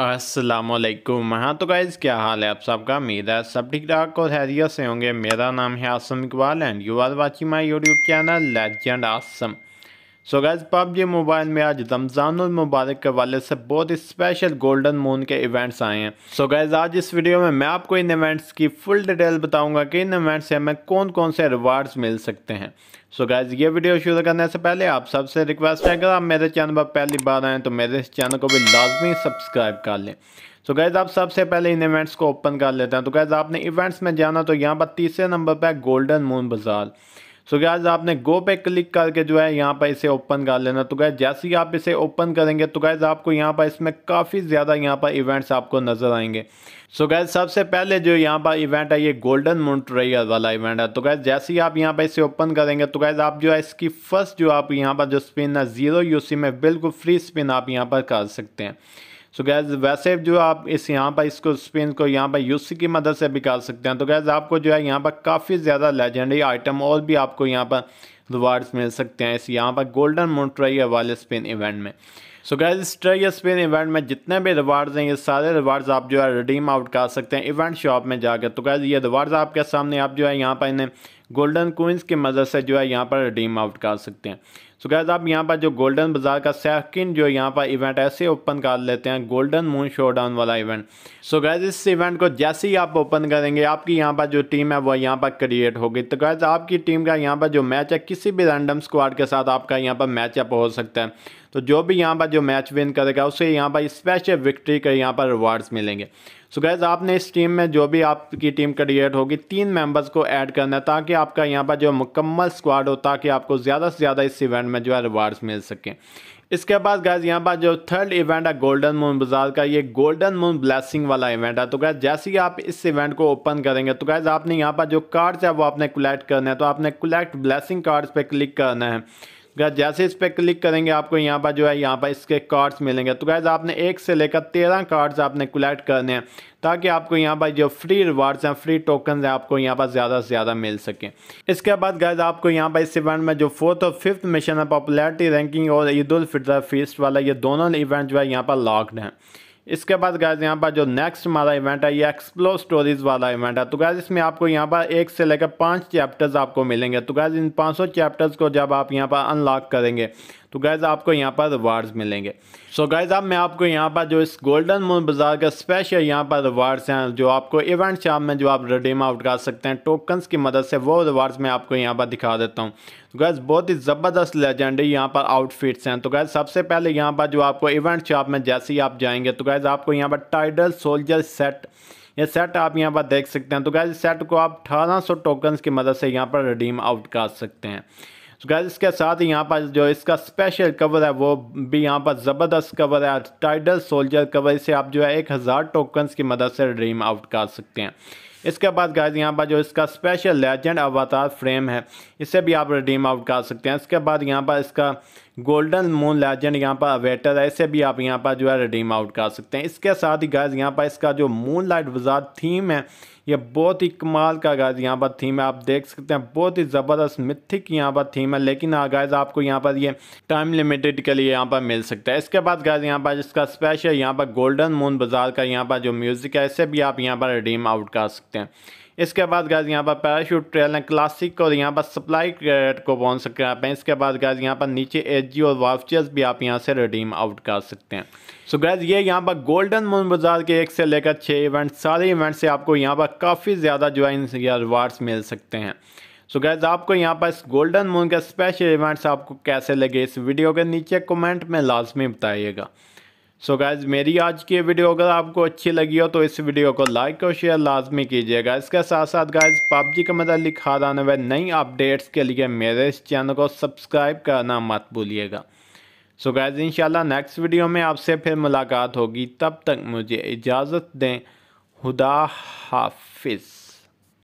असलकुम हाँ तो गाइज़ क्या हाल है आप सबका मेरा सब ठीक ठाक और हैरियत से होंगे मेरा नाम है Asim Iqbal and you are watching my YouTube channel legend Asim so guys PUBG mobile में आज रमज़ानमबारक के वाले से बहुत ही स्पेशल गोल्डन मून के इवेंट्स आए हैं सो गैज़ आज इस वीडियो में मैं आपको इन इवेंट्स की फुल डिटेल बताऊंगा कि इन इवेंट्स से हमें कौन कौन से रिवार्ड्स मिल सकते हैं सो so गैज़ ये वीडियो शुरू करने से पहले आप सबसे रिक्वेस्ट है अगर आप मेरे चैनल पर पहली बार आएँ तो मेरे इस चैनल को भी लाजमी सब्सक्राइब कर लें सो so गैज़ आप सबसे पहले इन इवेंट्स को ओपन कर लेते हैं तो गैज़ आपने इवेंट्स में जाना तो यहाँ पर तीसरे नंबर पर गोल्डन मून बाज़ार सो so गैज आपने गो पे क्लिक करके जो है यहाँ पर इसे ओपन कर लेना तो गैज जैसे ही आप इसे ओपन करेंगे तो गैज आपको यहाँ पर इसमें काफ़ी ज़्यादा यहाँ पर इवेंट्स आपको नज़र आएंगे सो so गैज सबसे पहले जो यहाँ पर इवेंट है ये गोल्डन मोन्ट्रेयर वाला इवेंट है तो गैज जैसे ही आप यहाँ पर इसे ओपन करेंगे तो गैज आप जो है इसकी फर्स्ट जो आप यहाँ पर जो स्पिन है जीरो यूसी में बिल्कुल फ्री स्पिन आप यहाँ पर कर सकते हैं सो गैज़ वैसे जो आप इस यहाँ पर इसको स्पिन को यहाँ पर यूसी की मदद से भी कर सकते हैं तो गैज़ आपको जो है यहाँ पर काफ़ी ज़्यादा लेजेंडरी आइटम और भी आपको यहाँ पर रिवार्ड्स मिल सकते हैं इस यहाँ पर गोल्डन मोट्राइया वाले स्पिन इवेंट में सो गैज इस स्ट्रेयर स्पिन इवेंट में जितने भी रिवार्ड्स हैं ये सारे रिवार्ड्स आप जो है रिडीम आउट कर सकते हैं इवेंट शॉप में जाकर तो गैज ये रिवार्ड्स आपके सामने आप जो है यहाँ पर इन्हें गोल्डन कोइंस की मदद से जो है यहाँ पर रिडीम आउट कर सकते हैं सो गैज़ आप यहाँ पर जो गोल्डन बाजार का सेकंड जो यहाँ पर इवेंट ऐसे ओपन कर लेते हैं गोल्डन मून डाउन वाला इवेंट सो गैज़ इस इवेंट को जैसे ही आप ओपन करेंगे आपकी यहाँ पर जो टीम है वह यहाँ पर क्रिएट होगी तो गैज़ आपकी टीम का यहाँ पर जो मैच है किसी भी रैंडम स्क्वाड के साथ आपका यहाँ पर मैचअप हो सकता है तो जो भी यहाँ पर जो मैच विन करेगा उसे यहाँ पर स्पेशल विक्ट्री के यहाँ पर रिवार्ड्स मिलेंगे सो so गैज़ आपने इस टीम में जो भी आपकी टीम क्रिएट होगी तीन मेंबर्स को ऐड करना है ताकि आपका यहाँ पर जो मुकम्मल स्क्वाड हो ताकि आपको ज़्यादा से ज़्यादा इस इवेंट में जो है रिवार्ड्स मिल सकें इसके बाद गैज यहाँ पर जो थर्ड इवेंट है गोल्डन मून बाजार का ये गोल्डन मून ब्लैसिंग वाला इवेंट है तो गैज़ जैसे ही आप इस इवेंट को ओपन करेंगे तो गैज़ आपने यहाँ पर जो कार्ड्स है वो आपने कलेक्ट तो करना है तो आपने कलेक्ट ब्लैसिंग कार्ड्स पर क्लिक करना है गैस जैसे इस पर क्लिक करेंगे आपको यहाँ पर जो है यहाँ पर इसके कार्ड्स मिलेंगे तो गैस आपने एक से लेकर तेरह कार्ड्स आपने कलेक्ट करने हैं ताकि आपको यहाँ पर जो फ्री रिवार्ड्स हैं फ्री टोकन हैं आपको यहाँ पर ज़्यादा से ज़्यादा मिल सकें इसके बाद गैस आपको यहाँ पर इस इवेंट में जो फोर्थ और फिफ्थ मिशन है पॉपुलरिटी रैंकिंग और ईद उल फितर वाला ये दोनों इवेंट जो है यहाँ पर लॉकड हैं इसके बाद गैज यहाँ पर जो नेक्स्ट हमारा इवेंट है ये एक्सप्लोर स्टोरीज वाला इवेंट है तो गैज इसमें आपको यहाँ पर एक से लेकर पाँच चैप्टर्स आपको मिलेंगे तो गैज इन सौ चैप्टर्स को जब आप यहाँ पर अनलॉक करेंगे तो गैज़ आपको यहाँ पर रिवार्ड्स मिलेंगे सो गैज़ आप मैं आपको यहाँ पर जो इस गोल्डन मून बाज़ार का स्पेशल यहाँ पर रिवार्ड्स हैं जो आपको इवेंट शॉप में जो आप रिडीम आउट कर सकते हैं टोकन्स की मदद से वो रिवार्ड्स मैं आपको यहाँ पर दिखा देता हूँ तो गैस बहुत ही ज़बरदस्त लेजेंडरी यहाँ पर आउटफिट्स हैं तो गैस सबसे पहले यहाँ पर जो आपको इवेंट शॉप में जैसे ही आप जाएंगे तो गैस आपको यहाँ पर टाइडल सोल्जर सेट ये सेट आप यहाँ पर देख सकते हैं तो गैस सेट को आप अठारह सौ टोकन्स की मदद से यहाँ पर रिडीम आउट कर सकते हैं तो गैस इसके साथ ही यहाँ पर जो इसका स्पेशल कवर है वो भी यहाँ पर ज़बरदस्त कवर है टाइडल सोल्जर कवर इसे आप जो है एक हज़ार टोकन्स की मदद से ड्रीम आउट कर सकते हैं इसके बाद गैस यहाँ पर जो इसका स्पेशल लेजेंड अवतार फ्रेम है इसे भी आप रिडीम आउट कर सकते हैं इसके बाद यहाँ पर इसका गोल्डन मून लेजेंड यहाँ पर अवेटर है इसे भी आप यहाँ पर जो है रिडीम आउट कर सकते हैं इसके साथ ही गैस यहाँ पर इसका जो मून लाइट बाजार थीम है ये बहुत ही कमाल का गैज़ यहाँ पर थीम है आप देख सकते हैं बहुत ही ज़बरदस्त मिथिक यहाँ पर थीम है लेकिन गैज़ आपको यहाँ पर ये टाइम लिमिटेड के लिए यहाँ पर मिल सकता है इसके बाद गैज यहाँ पर इसका स्पेशल यहाँ पर गोल्डन मून बाजार का यहाँ पर जो म्यूज़िक है इसे भी आप यहाँ पर रिडीम आउट कर सकते हैं इसके बाद गैस यहाँ पर पैराशूट ट्रेल है क्लासिक और यहाँ पर सप्लाई क्रेडिट को पहुँच सकते हैं आप इसके बाद गैस यहाँ पर नीचे एच और वाफचर्स भी आप यहाँ से रिडीम आउट कर सकते हैं सो so गैज ये यहाँ पर गोल्डन मून बाजार के एक से लेकर छः इवेंट सारे इवेंट से आपको यहाँ पर काफ़ी ज़्यादा जो है इन रिवार्ड्स मिल सकते हैं सो so गैज आपको यहाँ पर इस गोल्डन मून के स्पेशल इवेंट्स आपको कैसे लगे इस वीडियो के नीचे कमेंट में लाजमी बताइएगा सो so गाइज मेरी आज की वीडियो अगर आपको अच्छी लगी हो तो इस वीडियो को लाइक और शेयर लाजमी कीजिएगा इसके साथ साथ गाइज पबजी के मतलब लिखा आने वाले नई अपडेट्स के लिए मेरे इस चैनल को सब्सक्राइब करना मत भूलिएगा सो गैज गाइज इंशाल्लाह नेक्स्ट वीडियो में आपसे फिर मुलाकात होगी तब तक मुझे इजाज़त दें खुदा हाफिज़